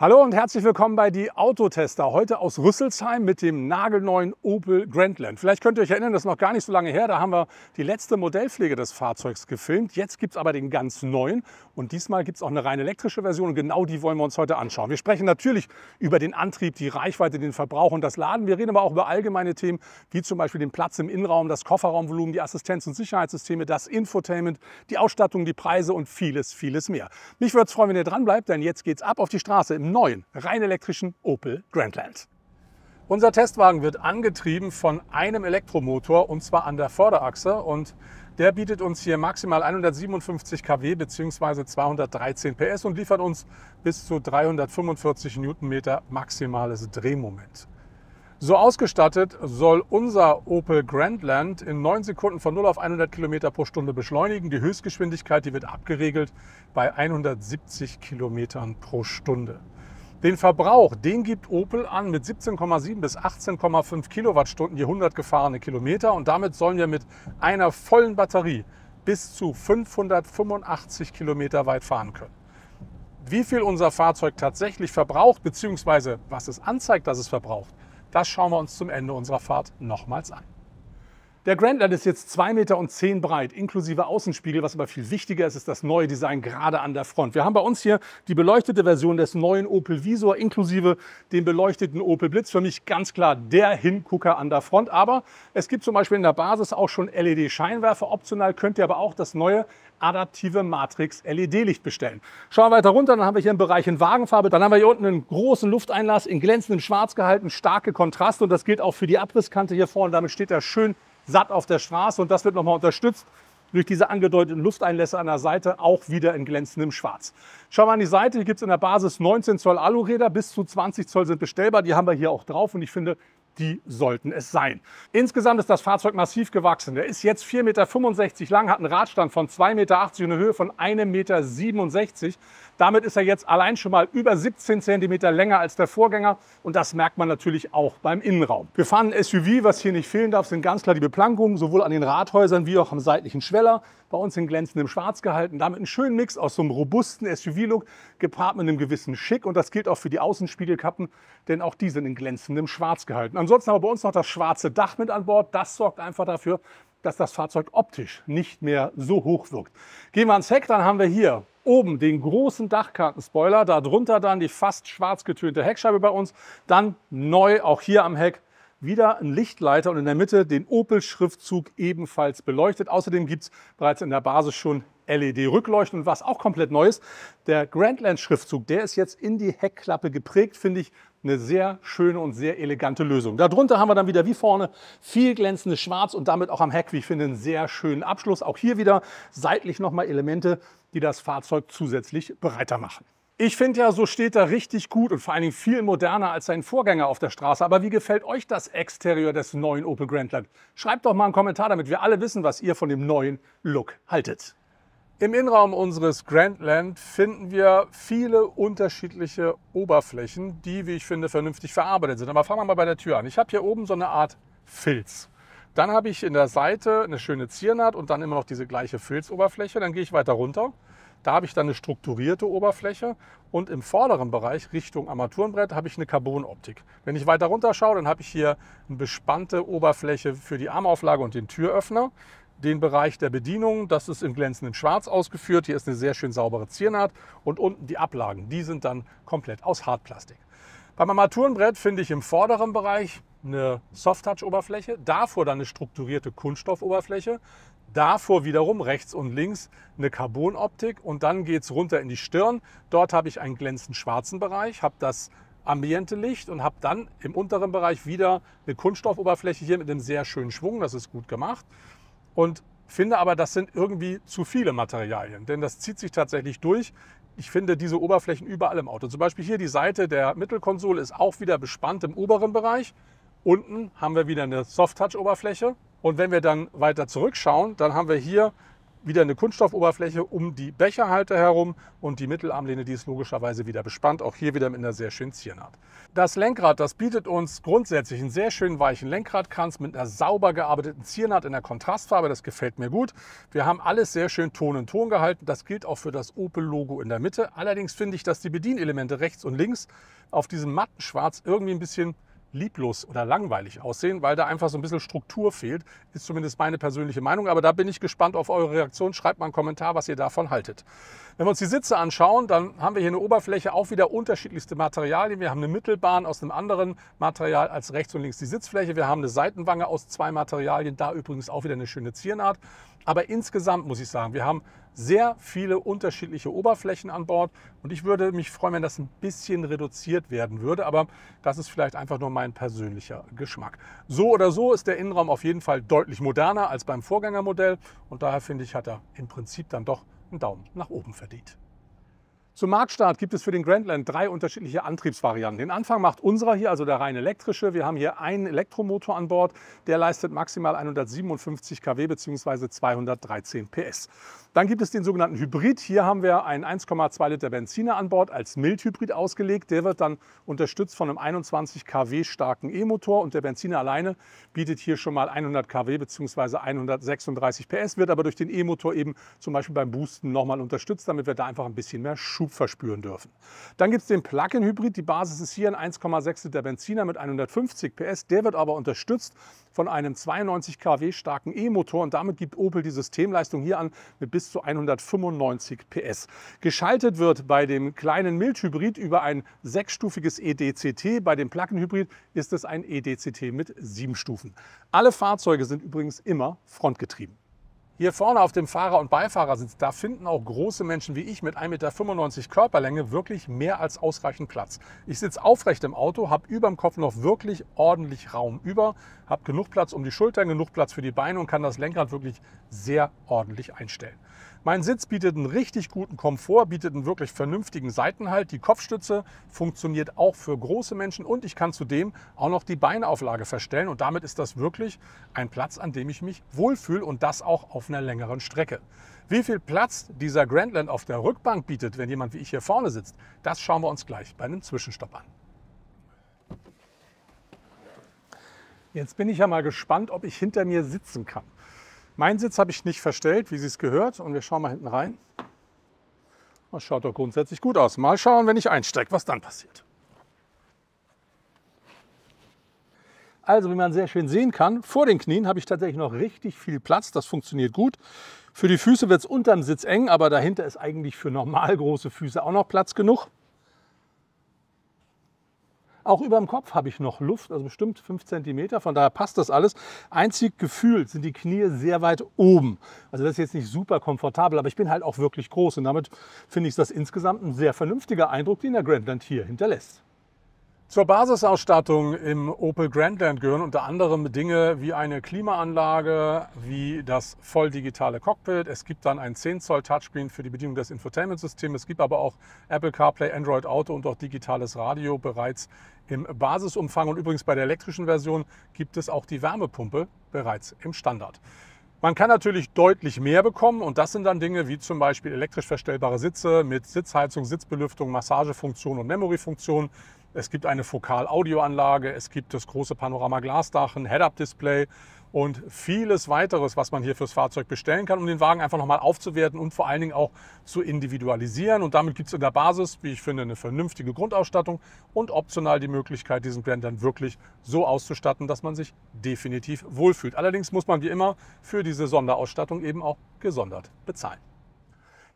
Hallo und herzlich willkommen bei die Autotester. Heute aus Rüsselsheim mit dem nagelneuen Opel Grandland. Vielleicht könnt ihr euch erinnern, das ist noch gar nicht so lange her. Da haben wir die letzte Modellpflege des Fahrzeugs gefilmt. Jetzt gibt es aber den ganz neuen und diesmal gibt es auch eine rein elektrische Version und genau die wollen wir uns heute anschauen. Wir sprechen natürlich über den Antrieb, die Reichweite, den Verbrauch und das Laden. Wir reden aber auch über allgemeine Themen wie zum Beispiel den Platz im Innenraum, das Kofferraumvolumen, die Assistenz- und Sicherheitssysteme, das Infotainment, die Ausstattung, die Preise und vieles, vieles mehr. Mich würde es freuen, wenn ihr dran bleibt, denn jetzt geht's ab auf die Straße neuen rein elektrischen Opel Grandland. Unser Testwagen wird angetrieben von einem Elektromotor und zwar an der Vorderachse und der bietet uns hier maximal 157 kW bzw. 213 PS und liefert uns bis zu 345 Newtonmeter maximales Drehmoment. So ausgestattet soll unser Opel Grandland in 9 Sekunden von 0 auf 100 km pro Stunde beschleunigen. Die Höchstgeschwindigkeit die wird abgeregelt bei 170 km pro Stunde. Den Verbrauch, den gibt Opel an mit 17,7 bis 18,5 Kilowattstunden je 100 gefahrene Kilometer und damit sollen wir mit einer vollen Batterie bis zu 585 Kilometer weit fahren können. Wie viel unser Fahrzeug tatsächlich verbraucht beziehungsweise was es anzeigt, dass es verbraucht, das schauen wir uns zum Ende unserer Fahrt nochmals an. Der Grandland ist jetzt 2,10 Meter und zehn breit, inklusive Außenspiegel. Was aber viel wichtiger ist, ist das neue Design gerade an der Front. Wir haben bei uns hier die beleuchtete Version des neuen Opel Visor inklusive dem beleuchteten Opel Blitz. Für mich ganz klar der Hingucker an der Front. Aber es gibt zum Beispiel in der Basis auch schon LED-Scheinwerfer. Optional könnt ihr aber auch das neue adaptive Matrix LED-Licht bestellen. Schauen wir weiter runter, dann haben wir hier einen Bereich in Wagenfarbe. Dann haben wir hier unten einen großen Lufteinlass in glänzendem Schwarz gehalten, starke Kontraste. Und das gilt auch für die Abrisskante hier vorne. Damit steht er schön satt auf der Straße und das wird nochmal unterstützt durch diese angedeuteten Lufteinlässe an der Seite, auch wieder in glänzendem Schwarz. Schauen wir an die Seite, hier gibt es in der Basis 19 Zoll Aluräder, bis zu 20 Zoll sind bestellbar, die haben wir hier auch drauf und ich finde, die sollten es sein. Insgesamt ist das Fahrzeug massiv gewachsen. Er ist jetzt 4,65 Meter lang, hat einen Radstand von 2,80 Meter und eine Höhe von 1,67 Meter. Damit ist er jetzt allein schon mal über 17 Zentimeter länger als der Vorgänger und das merkt man natürlich auch beim Innenraum. Wir fahren ein SUV, was hier nicht fehlen darf, sind ganz klar die Beplankungen, sowohl an den Radhäusern wie auch am seitlichen Schweller bei uns in glänzendem Schwarz gehalten. Damit einen schönen Mix aus so einem robusten SUV-Look, gepaart mit einem gewissen Schick. Und das gilt auch für die Außenspiegelkappen, denn auch die sind in glänzendem Schwarz gehalten. Ansonsten haben wir bei uns noch das schwarze Dach mit an Bord. Das sorgt einfach dafür, dass das Fahrzeug optisch nicht mehr so hoch wirkt. Gehen wir ans Heck, dann haben wir hier oben den großen Dachkartenspoiler, darunter dann die fast schwarz getönte Heckscheibe bei uns, dann neu auch hier am Heck wieder ein Lichtleiter und in der Mitte den Opel-Schriftzug ebenfalls beleuchtet. Außerdem gibt es bereits in der Basis schon LED-Rückleuchten und was auch komplett neu ist, Der Grandland-Schriftzug, der ist jetzt in die Heckklappe geprägt, finde ich eine sehr schöne und sehr elegante Lösung. Darunter haben wir dann wieder wie vorne viel glänzendes Schwarz und damit auch am Heck, wie ich finde, einen sehr schönen Abschluss. Auch hier wieder seitlich nochmal Elemente, die das Fahrzeug zusätzlich breiter machen. Ich finde ja, so steht er richtig gut und vor allen Dingen viel moderner als sein Vorgänger auf der Straße. Aber wie gefällt euch das Exterieur des neuen Opel Grandland? Schreibt doch mal einen Kommentar, damit wir alle wissen, was ihr von dem neuen Look haltet. Im Innenraum unseres Grandland finden wir viele unterschiedliche Oberflächen, die, wie ich finde, vernünftig verarbeitet sind. Aber fangen wir mal bei der Tür an. Ich habe hier oben so eine Art Filz. Dann habe ich in der Seite eine schöne Ziernaht und dann immer noch diese gleiche Filzoberfläche. Dann gehe ich weiter runter da habe ich dann eine strukturierte Oberfläche und im vorderen Bereich Richtung Armaturenbrett habe ich eine Carbonoptik. Wenn ich weiter runter schaue, dann habe ich hier eine bespannte Oberfläche für die Armauflage und den Türöffner. Den Bereich der Bedienung, das ist im glänzenden Schwarz ausgeführt. Hier ist eine sehr schön saubere Ziernaht und unten die Ablagen, die sind dann komplett aus Hartplastik. Beim Armaturenbrett finde ich im vorderen Bereich eine Soft-Touch-Oberfläche, davor dann eine strukturierte Kunststoffoberfläche. Davor wiederum rechts und links eine Carbonoptik und dann geht es runter in die Stirn. Dort habe ich einen glänzend schwarzen Bereich, habe das ambiente Licht und habe dann im unteren Bereich wieder eine Kunststoffoberfläche hier mit einem sehr schönen Schwung, das ist gut gemacht. Und finde aber, das sind irgendwie zu viele Materialien, denn das zieht sich tatsächlich durch. Ich finde diese Oberflächen überall im Auto. Zum Beispiel hier die Seite der Mittelkonsole ist auch wieder bespannt im oberen Bereich. Unten haben wir wieder eine Soft-Touch-Oberfläche, und wenn wir dann weiter zurückschauen, dann haben wir hier wieder eine Kunststoffoberfläche um die Becherhalter herum und die Mittelarmlehne, die ist logischerweise wieder bespannt, auch hier wieder mit einer sehr schönen Ziernaht. Das Lenkrad, das bietet uns grundsätzlich einen sehr schönen weichen Lenkradkranz mit einer sauber gearbeiteten Ziernaht in der Kontrastfarbe, das gefällt mir gut. Wir haben alles sehr schön Ton in Ton gehalten, das gilt auch für das Opel-Logo in der Mitte. Allerdings finde ich, dass die Bedienelemente rechts und links auf diesem matten Schwarz irgendwie ein bisschen lieblos oder langweilig aussehen, weil da einfach so ein bisschen Struktur fehlt. Ist zumindest meine persönliche Meinung, aber da bin ich gespannt auf eure Reaktion. Schreibt mal einen Kommentar, was ihr davon haltet. Wenn wir uns die Sitze anschauen, dann haben wir hier eine Oberfläche auch wieder unterschiedlichste Materialien. Wir haben eine Mittelbahn aus einem anderen Material als rechts und links die Sitzfläche. Wir haben eine Seitenwange aus zwei Materialien, da übrigens auch wieder eine schöne Zierenart. Aber insgesamt muss ich sagen, wir haben sehr viele unterschiedliche Oberflächen an Bord und ich würde mich freuen, wenn das ein bisschen reduziert werden würde, aber das ist vielleicht einfach nur mein persönlicher Geschmack. So oder so ist der Innenraum auf jeden Fall deutlich moderner als beim Vorgängermodell und daher finde ich, hat er im Prinzip dann doch einen Daumen nach oben verdient. Zum Marktstart gibt es für den Grandland drei unterschiedliche Antriebsvarianten. Den Anfang macht unserer hier, also der rein elektrische. Wir haben hier einen Elektromotor an Bord, der leistet maximal 157 kW bzw. 213 PS. Dann gibt es den sogenannten Hybrid. Hier haben wir einen 1,2 Liter Benziner an Bord als Mildhybrid ausgelegt. Der wird dann unterstützt von einem 21 kW starken E-Motor und der Benziner alleine bietet hier schon mal 100 kW bzw. 136 PS, wird aber durch den E-Motor eben zum Beispiel beim Boosten nochmal unterstützt, damit wir da einfach ein bisschen mehr Schub Zug verspüren dürfen. Dann gibt es den Plug-in-Hybrid. Die Basis ist hier ein 1,6 Liter Benziner mit 150 PS. Der wird aber unterstützt von einem 92 kW starken E-Motor und damit gibt Opel die Systemleistung hier an mit bis zu 195 PS. Geschaltet wird bei dem kleinen Mildhybrid über ein sechsstufiges EDCT. Bei dem Plug-in-Hybrid ist es ein EDCT mit sieben Stufen. Alle Fahrzeuge sind übrigens immer frontgetrieben. Hier vorne auf dem Fahrer- und Beifahrersitz, da finden auch große Menschen wie ich mit 1,95 Meter Körperlänge wirklich mehr als ausreichend Platz. Ich sitze aufrecht im Auto, habe über dem Kopf noch wirklich ordentlich Raum über, habe genug Platz um die Schultern, genug Platz für die Beine und kann das Lenkrad wirklich sehr ordentlich einstellen. Mein Sitz bietet einen richtig guten Komfort, bietet einen wirklich vernünftigen Seitenhalt. Die Kopfstütze funktioniert auch für große Menschen und ich kann zudem auch noch die Beinauflage verstellen und damit ist das wirklich ein Platz, an dem ich mich wohlfühle und das auch auf einer längeren Strecke. Wie viel Platz dieser Grandland auf der Rückbank bietet, wenn jemand wie ich hier vorne sitzt, das schauen wir uns gleich bei einem Zwischenstopp an. Jetzt bin ich ja mal gespannt, ob ich hinter mir sitzen kann. Mein Sitz habe ich nicht verstellt, wie Sie es gehört. Und wir schauen mal hinten rein. Das schaut doch grundsätzlich gut aus. Mal schauen, wenn ich einsteige, was dann passiert. Also, wie man sehr schön sehen kann, vor den Knien habe ich tatsächlich noch richtig viel Platz. Das funktioniert gut. Für die Füße wird es unterm Sitz eng, aber dahinter ist eigentlich für normal große Füße auch noch Platz genug. Auch über dem Kopf habe ich noch Luft, also bestimmt 5 cm, von daher passt das alles. Einzig gefühlt sind die Knie sehr weit oben. Also das ist jetzt nicht super komfortabel, aber ich bin halt auch wirklich groß und damit finde ich das insgesamt ein sehr vernünftiger Eindruck, den der Grandland hier hinterlässt. Zur Basisausstattung im Opel Grandland gehören unter anderem Dinge wie eine Klimaanlage, wie das voll digitale Cockpit. Es gibt dann ein 10 Zoll Touchscreen für die Bedienung des Infotainment-Systems. Es gibt aber auch Apple CarPlay, Android Auto und auch digitales Radio bereits im Basisumfang. Und übrigens bei der elektrischen Version gibt es auch die Wärmepumpe bereits im Standard. Man kann natürlich deutlich mehr bekommen und das sind dann Dinge wie zum Beispiel elektrisch verstellbare Sitze mit Sitzheizung, Sitzbelüftung, Massagefunktion und Memoryfunktion. Es gibt eine Fokal-Audioanlage, es gibt das große Panorama-Glasdach, ein Head-Up-Display und vieles weiteres, was man hier fürs Fahrzeug bestellen kann, um den Wagen einfach nochmal aufzuwerten und vor allen Dingen auch zu individualisieren. Und damit gibt es in der Basis, wie ich finde, eine vernünftige Grundausstattung und optional die Möglichkeit, diesen Grand dann wirklich so auszustatten, dass man sich definitiv wohlfühlt. Allerdings muss man wie immer für diese Sonderausstattung eben auch gesondert bezahlen.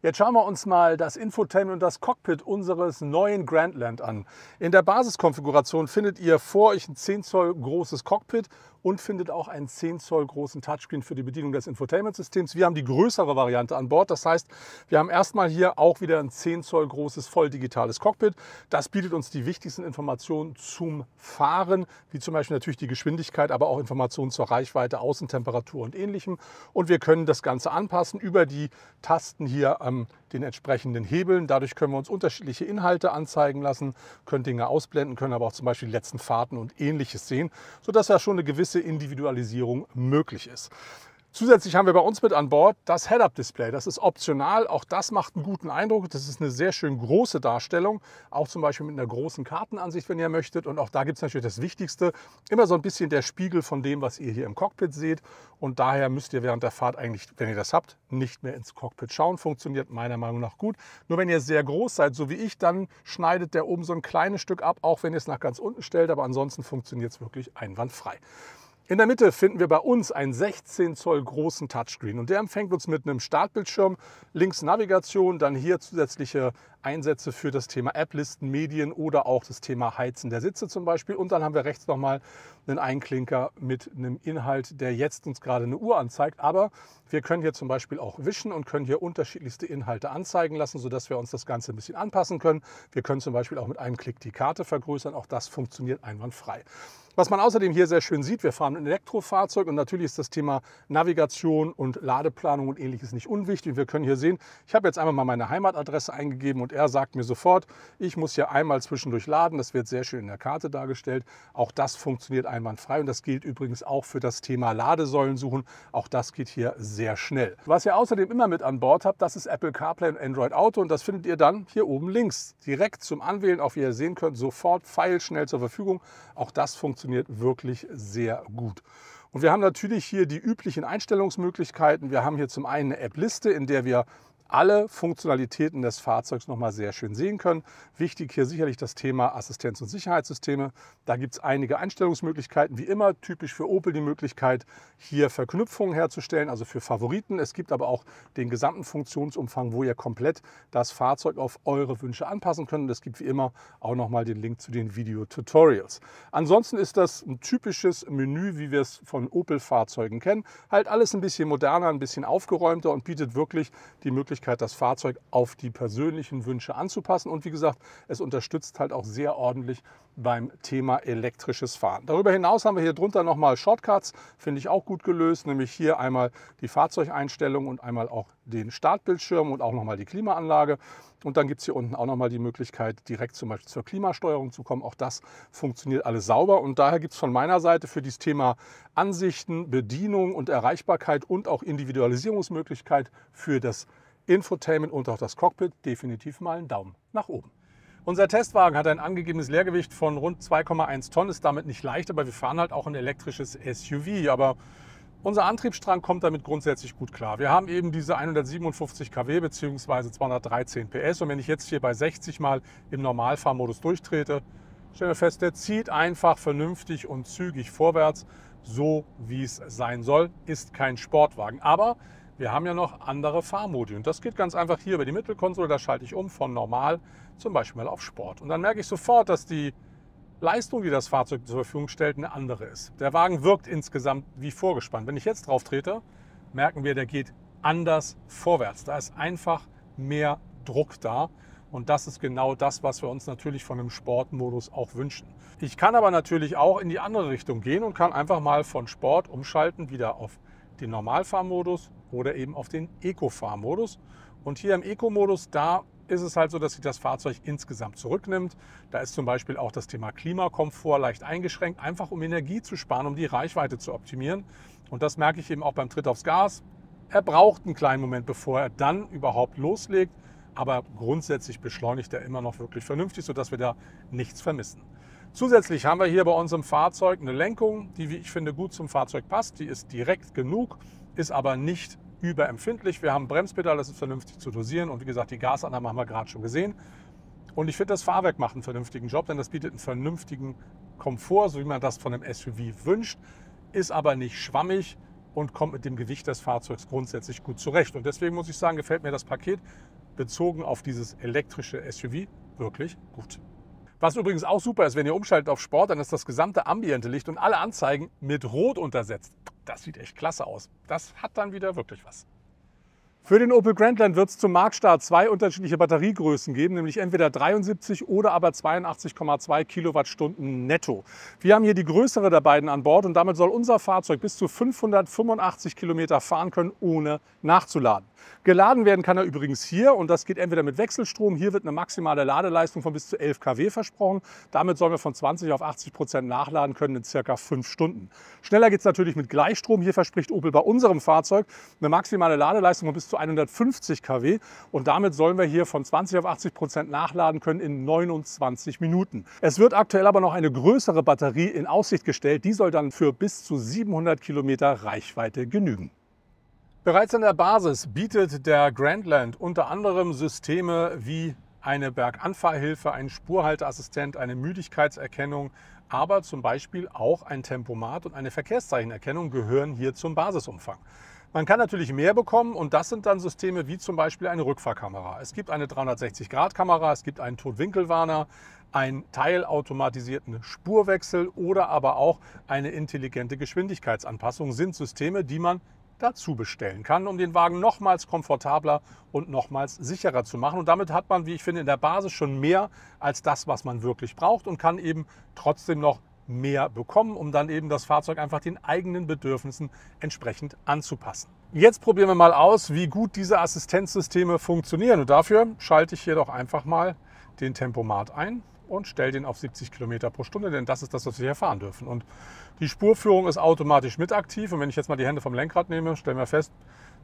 Jetzt schauen wir uns mal das Infotainment und das Cockpit unseres neuen Grandland an. In der Basiskonfiguration findet ihr vor euch ein 10 Zoll großes Cockpit und findet auch einen 10 Zoll großen Touchscreen für die Bedienung des Infotainment-Systems. Wir haben die größere Variante an Bord. Das heißt, wir haben erstmal hier auch wieder ein 10 Zoll großes voll digitales Cockpit. Das bietet uns die wichtigsten Informationen zum Fahren, wie zum Beispiel natürlich die Geschwindigkeit, aber auch Informationen zur Reichweite, Außentemperatur und ähnlichem. Und wir können das Ganze anpassen über die Tasten hier am ähm, den entsprechenden Hebeln. Dadurch können wir uns unterschiedliche Inhalte anzeigen lassen, können Dinge ausblenden, können aber auch zum Beispiel die letzten Fahrten und ähnliches sehen, sodass wir schon eine gewisse gewisse Individualisierung möglich ist. Zusätzlich haben wir bei uns mit an Bord das Head-Up-Display. Das ist optional, auch das macht einen guten Eindruck. Das ist eine sehr schön große Darstellung, auch zum Beispiel mit einer großen Kartenansicht, wenn ihr möchtet. Und auch da gibt es natürlich das Wichtigste, immer so ein bisschen der Spiegel von dem, was ihr hier im Cockpit seht. Und daher müsst ihr während der Fahrt eigentlich, wenn ihr das habt, nicht mehr ins Cockpit schauen. Funktioniert meiner Meinung nach gut. Nur wenn ihr sehr groß seid, so wie ich, dann schneidet der oben so ein kleines Stück ab, auch wenn ihr es nach ganz unten stellt. Aber ansonsten funktioniert es wirklich einwandfrei. In der Mitte finden wir bei uns einen 16 Zoll großen Touchscreen und der empfängt uns mit einem Startbildschirm, links Navigation, dann hier zusätzliche Einsätze für das Thema App-Listen, Medien oder auch das Thema Heizen der Sitze zum Beispiel. Und dann haben wir rechts nochmal einen Einklinker mit einem Inhalt, der jetzt uns gerade eine Uhr anzeigt. Aber wir können hier zum Beispiel auch wischen und können hier unterschiedlichste Inhalte anzeigen lassen, sodass wir uns das Ganze ein bisschen anpassen können. Wir können zum Beispiel auch mit einem Klick die Karte vergrößern. Auch das funktioniert einwandfrei. Was man außerdem hier sehr schön sieht, wir fahren ein Elektrofahrzeug und natürlich ist das Thema Navigation und Ladeplanung und ähnliches nicht unwichtig. Wir können hier sehen, ich habe jetzt einmal mal meine Heimatadresse eingegeben und er sagt mir sofort, ich muss hier einmal zwischendurch laden. Das wird sehr schön in der Karte dargestellt. Auch das funktioniert einwandfrei und das gilt übrigens auch für das Thema Ladesäulen suchen. Auch das geht hier sehr schnell. Was ihr außerdem immer mit an Bord habt, das ist Apple CarPlay und Android Auto und das findet ihr dann hier oben links direkt zum Anwählen. Auch wie ihr sehen könnt, sofort feilschnell zur Verfügung. Auch das funktioniert funktioniert wirklich sehr gut. Und wir haben natürlich hier die üblichen Einstellungsmöglichkeiten. Wir haben hier zum einen eine App-Liste, in der wir alle Funktionalitäten des Fahrzeugs nochmal sehr schön sehen können. Wichtig hier sicherlich das Thema Assistenz- und Sicherheitssysteme. Da gibt es einige Einstellungsmöglichkeiten, wie immer typisch für Opel die Möglichkeit, hier Verknüpfungen herzustellen, also für Favoriten. Es gibt aber auch den gesamten Funktionsumfang, wo ihr komplett das Fahrzeug auf eure Wünsche anpassen könnt. es gibt wie immer auch nochmal den Link zu den Video-Tutorials. Ansonsten ist das ein typisches Menü, wie wir es von Opel-Fahrzeugen kennen. Halt alles ein bisschen moderner, ein bisschen aufgeräumter und bietet wirklich die Möglichkeit, Möglichkeit, das Fahrzeug auf die persönlichen Wünsche anzupassen. Und wie gesagt, es unterstützt halt auch sehr ordentlich beim Thema elektrisches Fahren. Darüber hinaus haben wir hier drunter nochmal Shortcuts, finde ich auch gut gelöst, nämlich hier einmal die Fahrzeugeinstellung und einmal auch den Startbildschirm und auch nochmal die Klimaanlage. Und dann gibt es hier unten auch nochmal die Möglichkeit, direkt zum Beispiel zur Klimasteuerung zu kommen. Auch das funktioniert alles sauber. Und daher gibt es von meiner Seite für dieses Thema Ansichten, Bedienung und Erreichbarkeit und auch Individualisierungsmöglichkeit für das Infotainment und auch das Cockpit definitiv mal einen Daumen nach oben. Unser Testwagen hat ein angegebenes Leergewicht von rund 2,1 Tonnen, ist damit nicht leicht, aber wir fahren halt auch ein elektrisches SUV. Aber unser Antriebsstrang kommt damit grundsätzlich gut klar. Wir haben eben diese 157 kW bzw. 213 PS und wenn ich jetzt hier bei 60 mal im Normalfahrmodus durchtrete, stellen wir fest, der zieht einfach vernünftig und zügig vorwärts, so wie es sein soll, ist kein Sportwagen. Aber wir haben ja noch andere Fahrmodi und das geht ganz einfach hier über die Mittelkonsole. Da schalte ich um von normal zum Beispiel auf Sport. Und dann merke ich sofort, dass die Leistung, die das Fahrzeug zur Verfügung stellt, eine andere ist. Der Wagen wirkt insgesamt wie vorgespannt. Wenn ich jetzt drauf trete, merken wir, der geht anders vorwärts. Da ist einfach mehr Druck da. Und das ist genau das, was wir uns natürlich von einem Sportmodus auch wünschen. Ich kann aber natürlich auch in die andere Richtung gehen und kann einfach mal von Sport umschalten wieder auf den Normalfahrmodus oder eben auf den Eco-Fahr-Modus. Und hier im Eco-Modus, da ist es halt so, dass sich das Fahrzeug insgesamt zurücknimmt. Da ist zum Beispiel auch das Thema Klimakomfort leicht eingeschränkt, einfach um Energie zu sparen, um die Reichweite zu optimieren. Und das merke ich eben auch beim Tritt aufs Gas. Er braucht einen kleinen Moment, bevor er dann überhaupt loslegt. Aber grundsätzlich beschleunigt er immer noch wirklich vernünftig, sodass wir da nichts vermissen. Zusätzlich haben wir hier bei unserem Fahrzeug eine Lenkung, die, wie ich finde, gut zum Fahrzeug passt. Die ist direkt genug ist aber nicht überempfindlich. Wir haben ein Bremspedal, das ist vernünftig zu dosieren und wie gesagt, die Gasannahme haben wir gerade schon gesehen. Und ich finde, das Fahrwerk macht einen vernünftigen Job, denn das bietet einen vernünftigen Komfort, so wie man das von einem SUV wünscht, ist aber nicht schwammig und kommt mit dem Gewicht des Fahrzeugs grundsätzlich gut zurecht. Und deswegen muss ich sagen, gefällt mir das Paket bezogen auf dieses elektrische SUV wirklich gut. Was übrigens auch super ist, wenn ihr umschaltet auf Sport, dann ist das gesamte ambiente Licht und alle Anzeigen mit Rot untersetzt. Das sieht echt klasse aus. Das hat dann wieder wirklich was. Für den Opel Grandland wird es zum Marktstart zwei unterschiedliche Batteriegrößen geben, nämlich entweder 73 oder aber 82,2 Kilowattstunden netto. Wir haben hier die größere der beiden an Bord und damit soll unser Fahrzeug bis zu 585 Kilometer fahren können, ohne nachzuladen. Geladen werden kann er übrigens hier und das geht entweder mit Wechselstrom. Hier wird eine maximale Ladeleistung von bis zu 11 kW versprochen. Damit sollen wir von 20 auf 80 Prozent nachladen können in circa 5 Stunden. Schneller geht es natürlich mit Gleichstrom. Hier verspricht Opel bei unserem Fahrzeug eine maximale Ladeleistung von bis zu 150 kW und damit sollen wir hier von 20 auf 80 Prozent nachladen können in 29 Minuten. Es wird aktuell aber noch eine größere Batterie in Aussicht gestellt. Die soll dann für bis zu 700 Kilometer Reichweite genügen. Bereits an der Basis bietet der Grandland unter anderem Systeme wie eine Berganfahrhilfe, einen Spurhalteassistent, eine Müdigkeitserkennung, aber zum Beispiel auch ein Tempomat und eine Verkehrszeichenerkennung gehören hier zum Basisumfang. Man kann natürlich mehr bekommen und das sind dann Systeme wie zum Beispiel eine Rückfahrkamera. Es gibt eine 360-Grad-Kamera, es gibt einen Totwinkelwarner, einen teilautomatisierten Spurwechsel oder aber auch eine intelligente Geschwindigkeitsanpassung sind Systeme, die man dazu bestellen kann, um den Wagen nochmals komfortabler und nochmals sicherer zu machen. Und damit hat man, wie ich finde, in der Basis schon mehr als das, was man wirklich braucht und kann eben trotzdem noch mehr bekommen, um dann eben das Fahrzeug einfach den eigenen Bedürfnissen entsprechend anzupassen. Jetzt probieren wir mal aus, wie gut diese Assistenzsysteme funktionieren. Und dafür schalte ich hier doch einfach mal den Tempomat ein und stell den auf 70 km pro Stunde, denn das ist das, was wir hier fahren dürfen. Und die Spurführung ist automatisch mit aktiv. Und wenn ich jetzt mal die Hände vom Lenkrad nehme, stellen wir fest,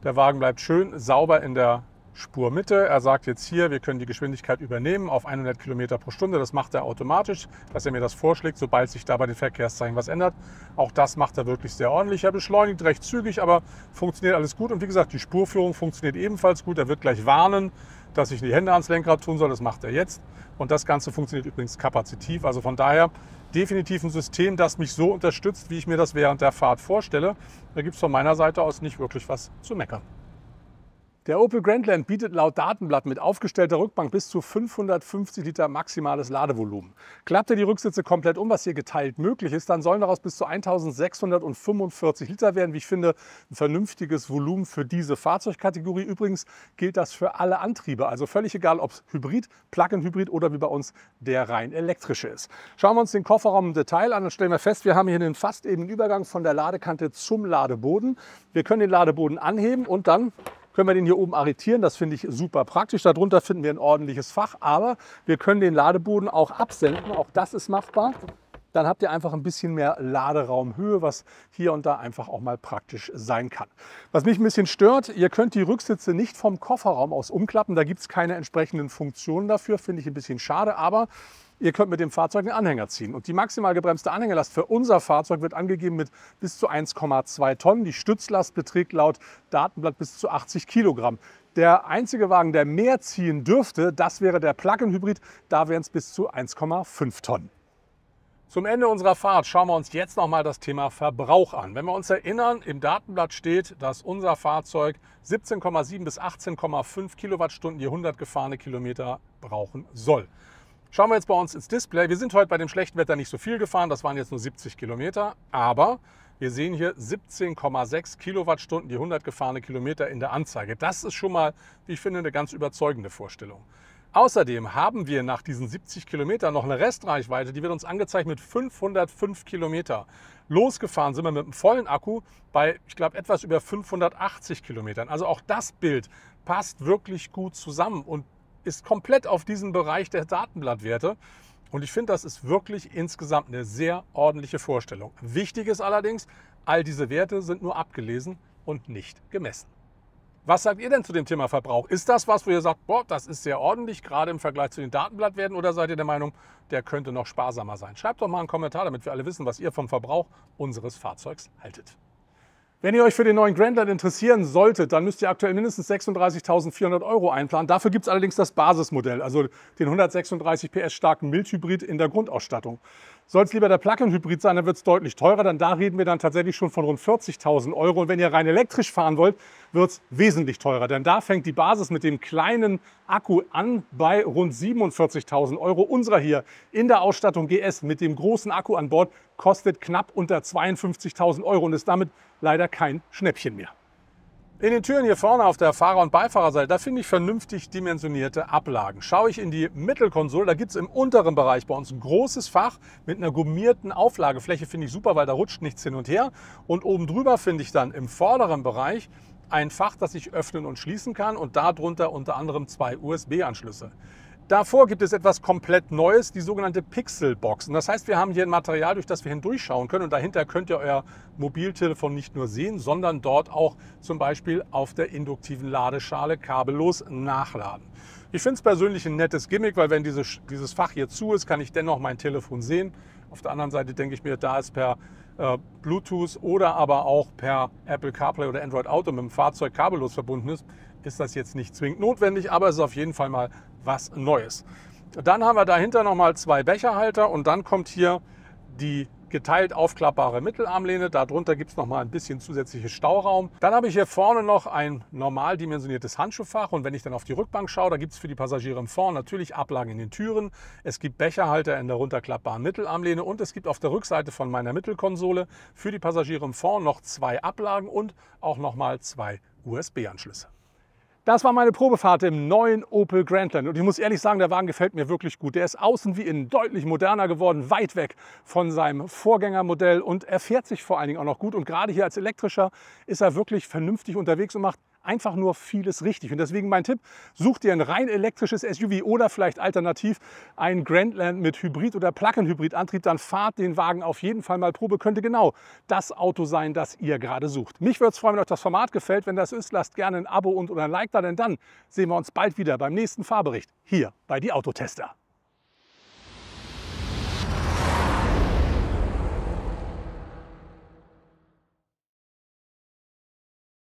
der Wagen bleibt schön sauber in der Spurmitte. Er sagt jetzt hier, wir können die Geschwindigkeit übernehmen auf 100 km pro Stunde. Das macht er automatisch, dass er mir das vorschlägt, sobald sich da bei den Verkehrszeichen was ändert. Auch das macht er wirklich sehr ordentlich. Er beschleunigt recht zügig, aber funktioniert alles gut. Und wie gesagt, die Spurführung funktioniert ebenfalls gut. Er wird gleich warnen, dass ich die Hände ans Lenkrad tun soll. Das macht er jetzt. Und das Ganze funktioniert übrigens kapazitiv. Also von daher definitiv ein System, das mich so unterstützt, wie ich mir das während der Fahrt vorstelle. Da gibt es von meiner Seite aus nicht wirklich was zu meckern. Der Opel Grandland bietet laut Datenblatt mit aufgestellter Rückbank bis zu 550 Liter maximales Ladevolumen. Klappt er die Rücksitze komplett um, was hier geteilt möglich ist, dann sollen daraus bis zu 1645 Liter werden. Wie ich finde, ein vernünftiges Volumen für diese Fahrzeugkategorie. Übrigens gilt das für alle Antriebe, also völlig egal, ob es Hybrid, Plug-in-Hybrid oder wie bei uns der rein elektrische ist. Schauen wir uns den Kofferraum im Detail an dann stellen wir fest, wir haben hier einen fast ebenen Übergang von der Ladekante zum Ladeboden. Wir können den Ladeboden anheben und dann können wir den hier oben arretieren. Das finde ich super praktisch. Darunter finden wir ein ordentliches Fach, aber wir können den Ladeboden auch absenken. Auch das ist machbar. Dann habt ihr einfach ein bisschen mehr Laderaumhöhe, was hier und da einfach auch mal praktisch sein kann. Was mich ein bisschen stört, ihr könnt die Rücksitze nicht vom Kofferraum aus umklappen. Da gibt es keine entsprechenden Funktionen dafür. Finde ich ein bisschen schade, aber Ihr könnt mit dem Fahrzeug einen Anhänger ziehen. Und die maximal gebremste Anhängerlast für unser Fahrzeug wird angegeben mit bis zu 1,2 Tonnen. Die Stützlast beträgt laut Datenblatt bis zu 80 Kilogramm. Der einzige Wagen, der mehr ziehen dürfte, das wäre der Plug-in-Hybrid. Da wären es bis zu 1,5 Tonnen. Zum Ende unserer Fahrt schauen wir uns jetzt nochmal das Thema Verbrauch an. Wenn wir uns erinnern, im Datenblatt steht, dass unser Fahrzeug 17,7 bis 18,5 Kilowattstunden je 100 gefahrene Kilometer brauchen soll. Schauen wir jetzt bei uns ins Display. Wir sind heute bei dem schlechten Wetter nicht so viel gefahren, das waren jetzt nur 70 Kilometer, aber wir sehen hier 17,6 Kilowattstunden die 100 gefahrene Kilometer in der Anzeige. Das ist schon mal, wie ich finde, eine ganz überzeugende Vorstellung. Außerdem haben wir nach diesen 70 Kilometern noch eine Restreichweite, die wird uns angezeigt mit 505 Kilometer. Losgefahren sind wir mit einem vollen Akku bei, ich glaube, etwas über 580 Kilometern. Also auch das Bild passt wirklich gut zusammen und ist komplett auf diesen Bereich der Datenblattwerte. Und ich finde, das ist wirklich insgesamt eine sehr ordentliche Vorstellung. Wichtig ist allerdings, all diese Werte sind nur abgelesen und nicht gemessen. Was sagt ihr denn zu dem Thema Verbrauch? Ist das was, wo ihr sagt, boah, das ist sehr ordentlich, gerade im Vergleich zu den Datenblattwerten, oder seid ihr der Meinung, der könnte noch sparsamer sein? Schreibt doch mal einen Kommentar, damit wir alle wissen, was ihr vom Verbrauch unseres Fahrzeugs haltet. Wenn ihr euch für den neuen Grandland interessieren solltet, dann müsst ihr aktuell mindestens 36.400 Euro einplanen. Dafür gibt es allerdings das Basismodell, also den 136 PS starken Mildhybrid in der Grundausstattung. Soll es lieber der Plug-in-Hybrid sein, dann wird es deutlich teurer, denn da reden wir dann tatsächlich schon von rund 40.000 Euro. Und wenn ihr rein elektrisch fahren wollt, wird es wesentlich teurer, denn da fängt die Basis mit dem kleinen Akku an bei rund 47.000 Euro. Unserer hier in der Ausstattung GS mit dem großen Akku an Bord kostet knapp unter 52.000 Euro und ist damit leider kein Schnäppchen mehr. In den Türen hier vorne auf der Fahrer- und Beifahrerseite, da finde ich vernünftig dimensionierte Ablagen. Schaue ich in die Mittelkonsole, da gibt es im unteren Bereich bei uns ein großes Fach mit einer gummierten Auflagefläche, finde ich super, weil da rutscht nichts hin und her. Und oben drüber finde ich dann im vorderen Bereich ein Fach, das ich öffnen und schließen kann und darunter unter anderem zwei USB-Anschlüsse. Davor gibt es etwas komplett Neues, die sogenannte Pixelbox. Und das heißt, wir haben hier ein Material, durch das wir hindurchschauen können. Und dahinter könnt ihr euer Mobiltelefon nicht nur sehen, sondern dort auch zum Beispiel auf der induktiven Ladeschale kabellos nachladen. Ich finde es persönlich ein nettes Gimmick, weil wenn diese, dieses Fach hier zu ist, kann ich dennoch mein Telefon sehen. Auf der anderen Seite denke ich mir, da es per äh, Bluetooth oder aber auch per Apple CarPlay oder Android Auto mit dem Fahrzeug kabellos verbunden ist, ist das jetzt nicht zwingend notwendig, aber es ist auf jeden Fall mal was Neues. Dann haben wir dahinter nochmal zwei Becherhalter und dann kommt hier die geteilt aufklappbare Mittelarmlehne. Darunter gibt es nochmal ein bisschen zusätzlichen Stauraum. Dann habe ich hier vorne noch ein normal dimensioniertes Handschuhfach. Und wenn ich dann auf die Rückbank schaue, da gibt es für die Passagiere im Fond natürlich Ablagen in den Türen. Es gibt Becherhalter in der runterklappbaren Mittelarmlehne. Und es gibt auf der Rückseite von meiner Mittelkonsole für die Passagiere im Fond noch zwei Ablagen und auch nochmal zwei USB-Anschlüsse. Das war meine Probefahrt im neuen Opel Grandland und ich muss ehrlich sagen, der Wagen gefällt mir wirklich gut. Der ist außen wie innen deutlich moderner geworden, weit weg von seinem Vorgängermodell und er fährt sich vor allen Dingen auch noch gut und gerade hier als elektrischer ist er wirklich vernünftig unterwegs und macht einfach nur vieles richtig. Und deswegen mein Tipp, such dir ein rein elektrisches SUV oder vielleicht alternativ ein Grandland mit Hybrid- oder Plug-in-Hybrid-Antrieb, dann fahrt den Wagen auf jeden Fall mal Probe. Könnte genau das Auto sein, das ihr gerade sucht. Mich würde es freuen, wenn euch das Format gefällt. Wenn das ist, lasst gerne ein Abo und oder ein Like da, denn dann sehen wir uns bald wieder beim nächsten Fahrbericht hier bei Die Autotester.